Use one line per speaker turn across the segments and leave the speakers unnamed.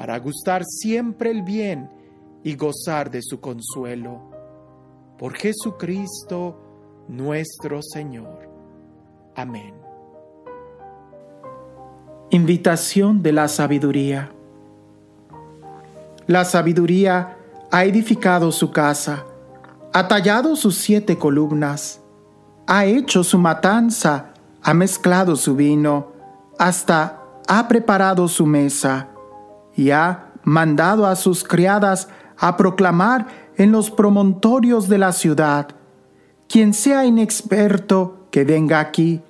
para gustar siempre el bien y gozar de su consuelo. Por Jesucristo nuestro Señor. Amén. Invitación de la sabiduría. La sabiduría ha edificado su casa, ha tallado sus siete columnas, ha hecho su matanza, ha mezclado su vino, hasta ha preparado su mesa y ha mandado a sus criadas a proclamar en los promontorios de la ciudad, quien sea inexperto, que venga aquí,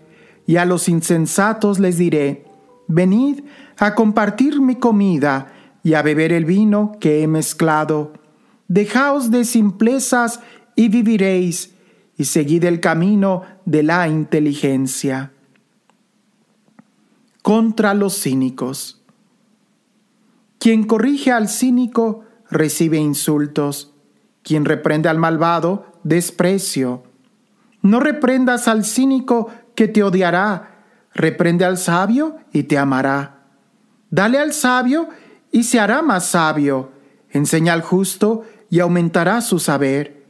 y a los insensatos les diré, venid a compartir mi comida y a beber el vino que he mezclado. Dejaos de simplezas y viviréis, y seguid el camino de la inteligencia. Contra los cínicos. Quien corrige al cínico recibe insultos, quien reprende al malvado desprecio. No reprendas al cínico que te odiará, reprende al sabio y te amará. Dale al sabio y se hará más sabio, enseña al justo y aumentará su saber.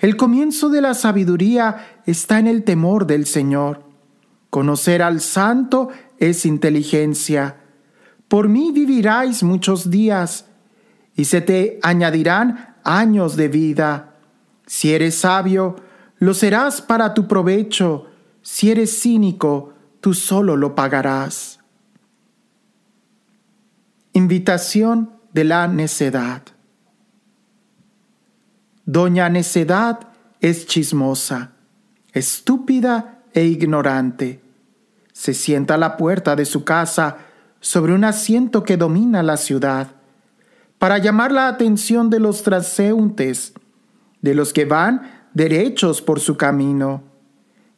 El comienzo de la sabiduría está en el temor del Señor. Conocer al santo es inteligencia. Por mí viviráis muchos días, y se te añadirán años de vida. Si eres sabio, lo serás para tu provecho. Si eres cínico, tú solo lo pagarás. Invitación de la necedad. Doña Necedad es chismosa, estúpida e ignorante. Se sienta a la puerta de su casa sobre un asiento que domina la ciudad, para llamar la atención de los transeúntes, de los que van derechos por su camino.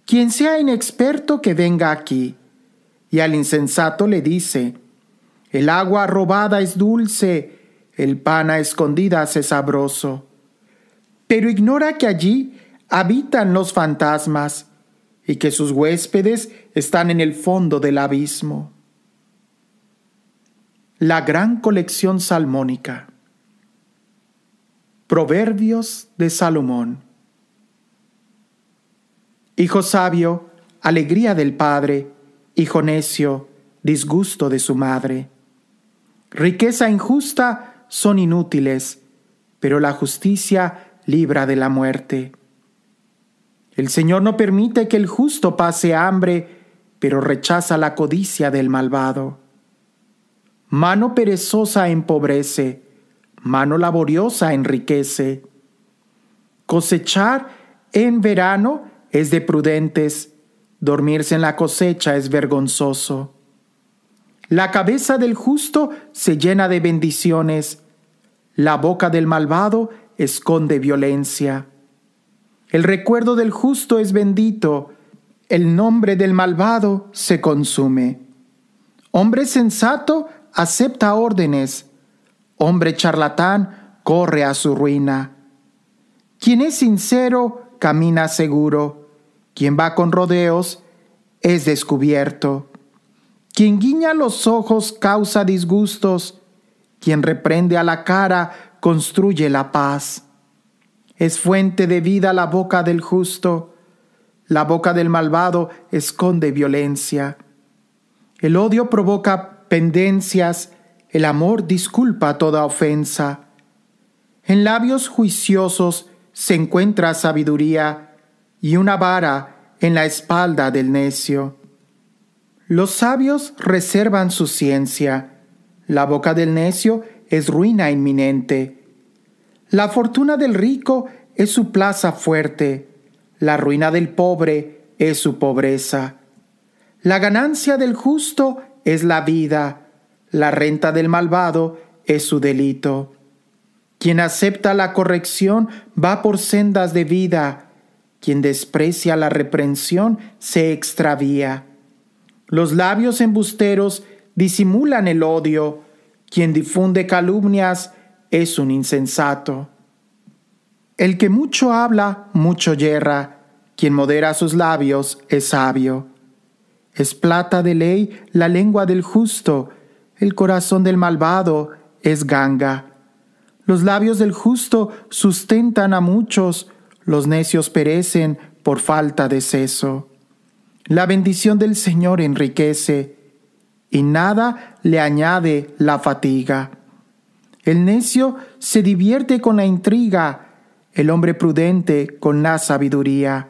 Quien sea inexperto que venga aquí. Y al insensato le dice, el agua robada es dulce, el pan a escondidas es sabroso. Pero ignora que allí habitan los fantasmas y que sus huéspedes están en el fondo del abismo la gran colección salmónica. Proverbios de Salomón. Hijo sabio, alegría del padre, hijo necio, disgusto de su madre. Riqueza injusta son inútiles, pero la justicia libra de la muerte. El Señor no permite que el justo pase hambre, pero rechaza la codicia del malvado. Mano perezosa empobrece, mano laboriosa enriquece. Cosechar en verano es de prudentes, dormirse en la cosecha es vergonzoso. La cabeza del justo se llena de bendiciones, la boca del malvado esconde violencia. El recuerdo del justo es bendito, el nombre del malvado se consume. Hombre sensato acepta órdenes. Hombre charlatán corre a su ruina. Quien es sincero camina seguro. Quien va con rodeos es descubierto. Quien guiña los ojos causa disgustos. Quien reprende a la cara construye la paz. Es fuente de vida la boca del justo. La boca del malvado esconde violencia. El odio provoca pendencias, el amor disculpa toda ofensa. En labios juiciosos se encuentra sabiduría y una vara en la espalda del necio. Los sabios reservan su ciencia. La boca del necio es ruina inminente. La fortuna del rico es su plaza fuerte. La ruina del pobre es su pobreza. La ganancia del justo es la vida, la renta del malvado es su delito. Quien acepta la corrección va por sendas de vida, quien desprecia la reprensión se extravía. Los labios embusteros disimulan el odio, quien difunde calumnias es un insensato. El que mucho habla, mucho yerra, quien modera sus labios es sabio. Es plata de ley la lengua del justo, el corazón del malvado es ganga. Los labios del justo sustentan a muchos, los necios perecen por falta de seso. La bendición del Señor enriquece, y nada le añade la fatiga. El necio se divierte con la intriga, el hombre prudente con la sabiduría.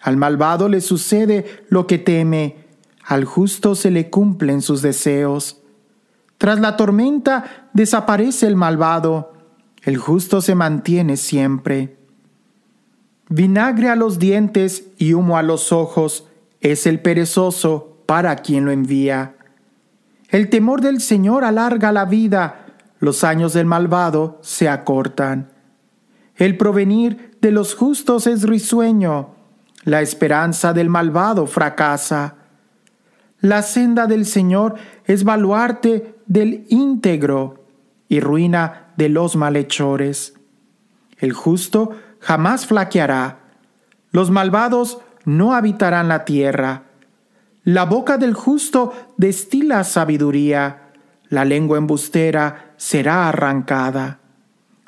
Al malvado le sucede lo que teme, al justo se le cumplen sus deseos. Tras la tormenta desaparece el malvado. El justo se mantiene siempre. Vinagre a los dientes y humo a los ojos es el perezoso para quien lo envía. El temor del Señor alarga la vida, los años del malvado se acortan. El provenir de los justos es risueño, la esperanza del malvado fracasa. La senda del Señor es baluarte del íntegro y ruina de los malhechores. El justo jamás flaqueará. Los malvados no habitarán la tierra. La boca del justo destila sabiduría. La lengua embustera será arrancada.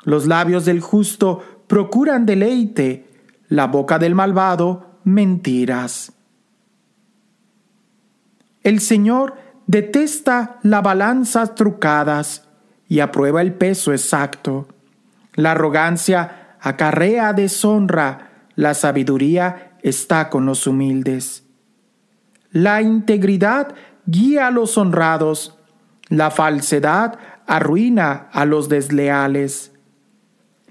Los labios del justo procuran deleite. La boca del malvado mentiras. El Señor detesta las balanzas trucadas y aprueba el peso exacto. La arrogancia acarrea deshonra, la sabiduría está con los humildes. La integridad guía a los honrados, la falsedad arruina a los desleales.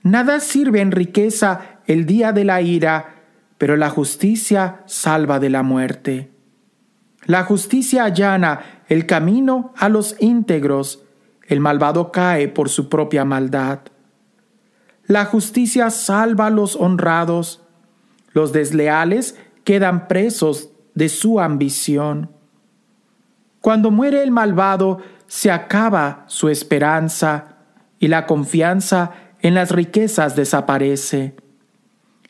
Nada sirve en riqueza el día de la ira, pero la justicia salva de la muerte. La justicia allana el camino a los íntegros, el malvado cae por su propia maldad. La justicia salva a los honrados, los desleales quedan presos de su ambición. Cuando muere el malvado, se acaba su esperanza y la confianza en las riquezas desaparece.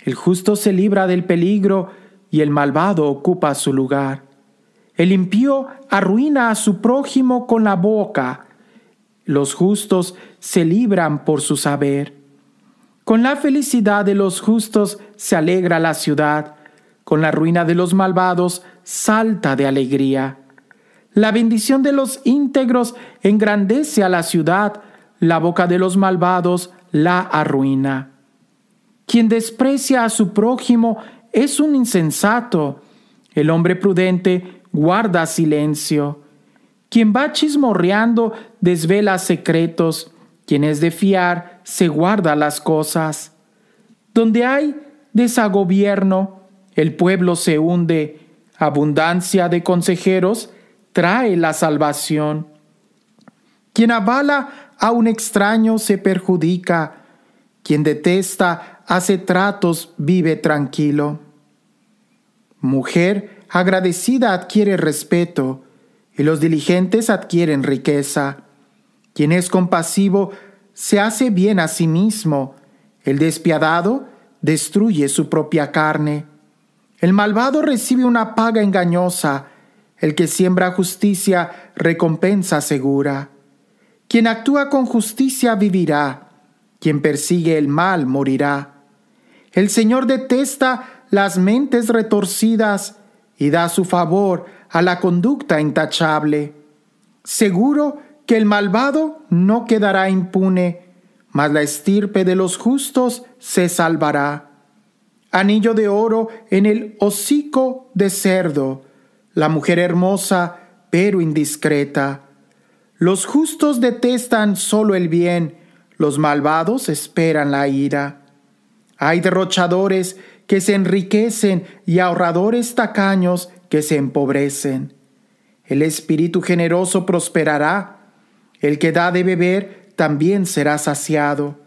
El justo se libra del peligro y el malvado ocupa su lugar. El impío arruina a su prójimo con la boca. Los justos se libran por su saber. Con la felicidad de los justos se alegra la ciudad. Con la ruina de los malvados salta de alegría. La bendición de los íntegros engrandece a la ciudad. La boca de los malvados la arruina. Quien desprecia a su prójimo es un insensato. El hombre prudente guarda silencio. Quien va chismorreando desvela secretos, quien es de fiar se guarda las cosas. Donde hay desagobierno, el pueblo se hunde, abundancia de consejeros trae la salvación. Quien avala a un extraño se perjudica, quien detesta hace tratos vive tranquilo. Mujer, agradecida adquiere respeto y los diligentes adquieren riqueza. Quien es compasivo se hace bien a sí mismo, el despiadado destruye su propia carne. El malvado recibe una paga engañosa, el que siembra justicia recompensa segura. Quien actúa con justicia vivirá, quien persigue el mal morirá. El Señor detesta las mentes retorcidas y da su favor a la conducta intachable. Seguro que el malvado no quedará impune, mas la estirpe de los justos se salvará. Anillo de oro en el hocico de cerdo, la mujer hermosa pero indiscreta. Los justos detestan solo el bien, los malvados esperan la ira. Hay derrochadores que se enriquecen y ahorradores tacaños que se empobrecen. El espíritu generoso prosperará, el que da de beber también será saciado.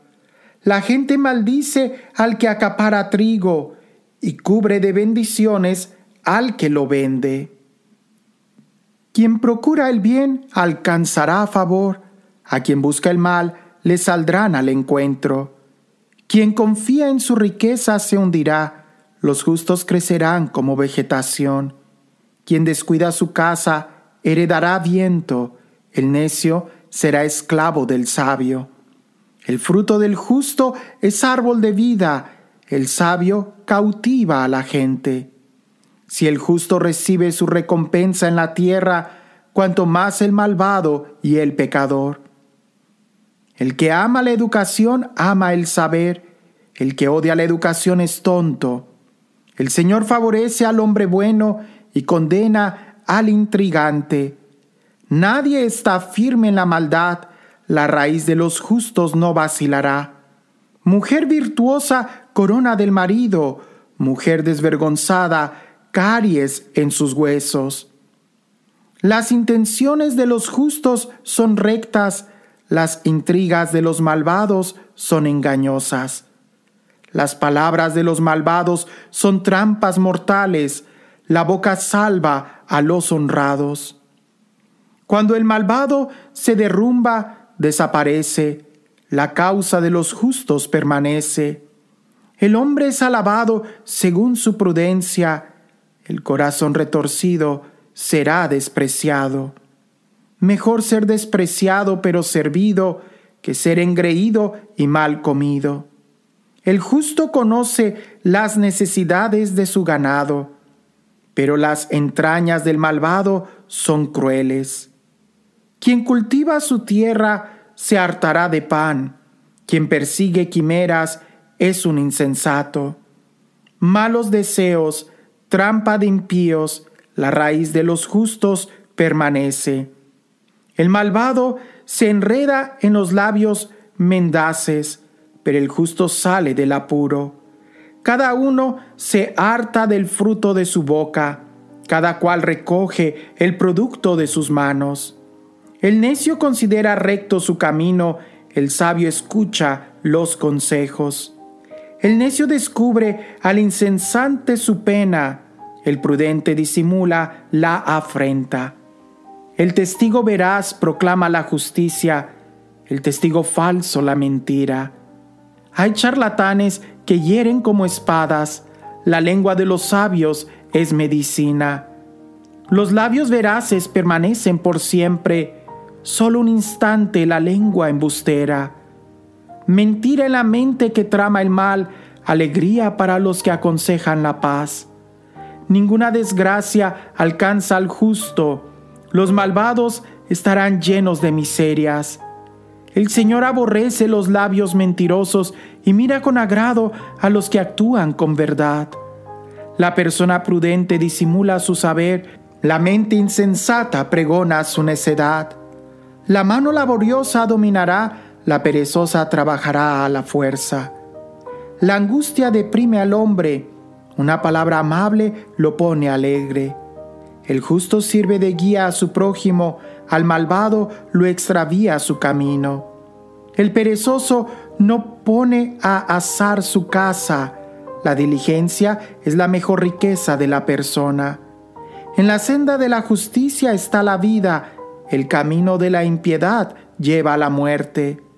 La gente maldice al que acapara trigo y cubre de bendiciones al que lo vende. Quien procura el bien alcanzará favor, a quien busca el mal le saldrán al encuentro. Quien confía en su riqueza se hundirá, los justos crecerán como vegetación. Quien descuida su casa heredará viento, el necio será esclavo del sabio. El fruto del justo es árbol de vida, el sabio cautiva a la gente. Si el justo recibe su recompensa en la tierra, cuanto más el malvado y el pecador. El que ama la educación ama el saber. El que odia la educación es tonto. El Señor favorece al hombre bueno y condena al intrigante. Nadie está firme en la maldad. La raíz de los justos no vacilará. Mujer virtuosa, corona del marido. Mujer desvergonzada, caries en sus huesos. Las intenciones de los justos son rectas, las intrigas de los malvados son engañosas. Las palabras de los malvados son trampas mortales. La boca salva a los honrados. Cuando el malvado se derrumba, desaparece. La causa de los justos permanece. El hombre es alabado según su prudencia. El corazón retorcido será despreciado. Mejor ser despreciado pero servido que ser engreído y mal comido. El justo conoce las necesidades de su ganado, pero las entrañas del malvado son crueles. Quien cultiva su tierra se hartará de pan, quien persigue quimeras es un insensato. Malos deseos, trampa de impíos, la raíz de los justos permanece. El malvado se enreda en los labios mendaces, pero el justo sale del apuro. Cada uno se harta del fruto de su boca, cada cual recoge el producto de sus manos. El necio considera recto su camino, el sabio escucha los consejos. El necio descubre al insensante su pena, el prudente disimula la afrenta. El testigo veraz proclama la justicia, el testigo falso la mentira. Hay charlatanes que hieren como espadas, la lengua de los sabios es medicina. Los labios veraces permanecen por siempre, solo un instante la lengua embustera. Mentira en la mente que trama el mal, alegría para los que aconsejan la paz. Ninguna desgracia alcanza al justo, los malvados estarán llenos de miserias. El Señor aborrece los labios mentirosos y mira con agrado a los que actúan con verdad. La persona prudente disimula su saber, la mente insensata pregona su necedad. La mano laboriosa dominará, la perezosa trabajará a la fuerza. La angustia deprime al hombre, una palabra amable lo pone alegre. El justo sirve de guía a su prójimo, al malvado lo extravía su camino. El perezoso no pone a azar su casa. La diligencia es la mejor riqueza de la persona. En la senda de la justicia está la vida, el camino de la impiedad lleva a la muerte.